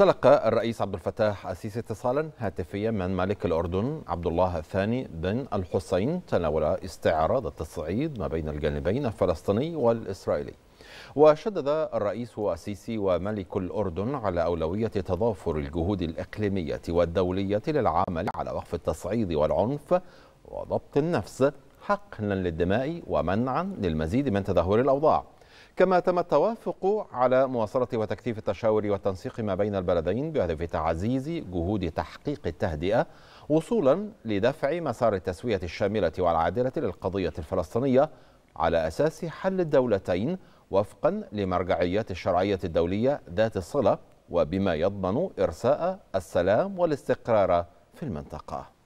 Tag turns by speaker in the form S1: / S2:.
S1: تلقى الرئيس عبد الفتاح السيسي اتصالا هاتفيا من ملك الأردن عبد الله الثاني بن الحسين تناول استعراض التصعيد ما بين الجانبين الفلسطيني والإسرائيلي وشدد الرئيس السيسي وملك الأردن على أولوية تضافر الجهود الإقليمية والدولية للعمل على وقف التصعيد والعنف وضبط النفس حقنا للدماء ومنعا للمزيد من تدهور الأوضاع كما تم التوافق على مواصلة وتكثيف التشاور والتنسيق ما بين البلدين بهدف تعزيز جهود تحقيق التهدئة وصولا لدفع مسار التسوية الشاملة والعادلة للقضية الفلسطينية على أساس حل الدولتين وفقا لمرجعيات الشرعية الدولية ذات الصلة وبما يضمن إرساء السلام والاستقرار في المنطقة